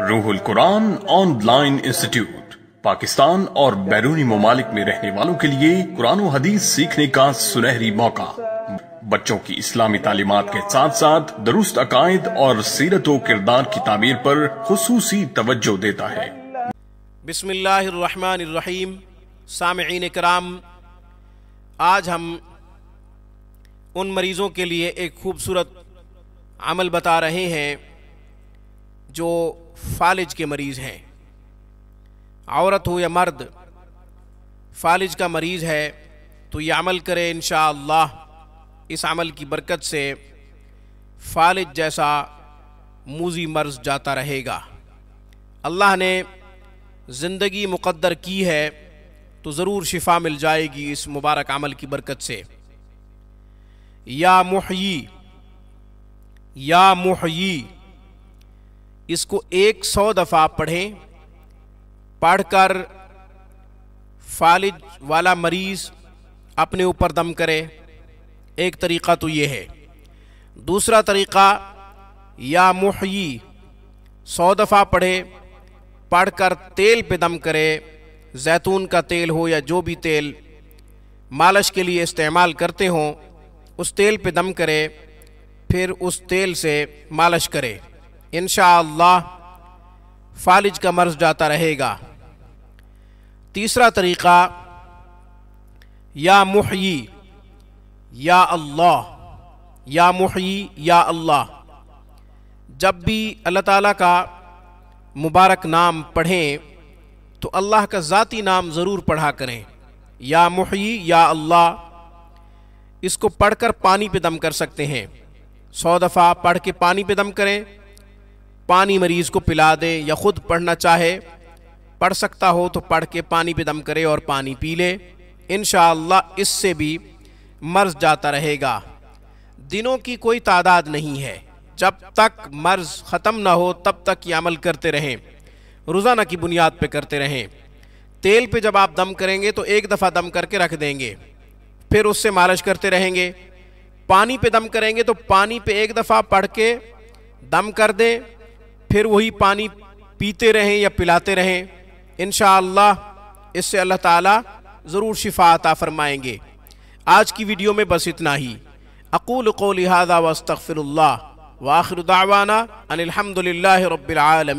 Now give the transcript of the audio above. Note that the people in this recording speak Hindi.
रूहुल कुरान ऑनलाइन इंस्टीट्यूट पाकिस्तान और बैरूनी ममालिक में रहने वालों के लिए कुरान हदीस सीखने का सुनहरी मौका बच्चों की इस्लामी तालीमत के साथ साथ दुरुस्त अकायद और सीरत व किरदार की तामीर पर खसूसी तवज्जो देता है बिस्मिल्लाहिर्रहमानिर्रहीम सामीन कराम आज हम उन मरीजों के लिए एक खूबसूरत अमल बता रहे हैं जो फालिज के मरीज़ हैं औरत हो या मर्द फालिज का मरीज़ है तो ये अमल करे इन इस अमल की बरकत से फालिज जैसा मूजी मर्ज जाता रहेगा अल्लाह ने ज़िंदगी मुकद्दर की है तो ज़रूर शिफा मिल जाएगी इस मुबारक अमल की बरकत से या मुही या मुहयी इसको एक सौ दफ़ा पढ़ें पढ़कर फालिज वाला मरीज़ अपने ऊपर दम करे एक तरीक़ा तो ये है दूसरा तरीक़ा या मुहयी सौ दफ़ा पढ़े पढ़कर तेल पे दम करे जैतून का तेल हो या जो भी तेल मालिश के लिए इस्तेमाल करते हों उस तेल पे दम करे फिर उस तेल से मालिश करें इन फालिज का मर्ज जाता रहेगा तीसरा तरीक़ा या मुहयी या अल्लाह या मुहयी या अल्लाह जब भी अल्लाह ताला का मुबारक नाम पढ़ें तो अल्लाह का ज़ाती नाम ज़रूर पढ़ा करें या मुहयी या अल्लाह इसको पढ़कर पानी पे दम कर सकते हैं सौ दफ़ा पढ़ के पानी पे दम करें पानी मरीज़ को पिला दे या ख़ुद पढ़ना चाहे पढ़ सकता हो तो पढ़ के पानी पे दम करे और पानी पी ले इन इससे भी मर्ज जाता रहेगा दिनों की कोई तादाद नहीं है जब तक मर्ज ख़त्म ना हो तब तक ये अमल करते रहें रोज़ाना की बुनियाद पे करते रहें तेल पे जब आप दम करेंगे तो एक दफ़ा दम करके रख देंगे फिर उससे मालिश करते रहेंगे पानी पे दम करेंगे तो पानी पे एक दफ़ा पढ़ के दम कर दें फिर वही पानी पीते रहें या पिलाते रहें इन इससे अल्लाह ताला ज़रूर शिफा अता फरमाएंगे आज की वीडियो में बस इतना ही अकूल को लिहाजा वस्तफ़िर वाखिर दावाना अनिलहमदिल्ला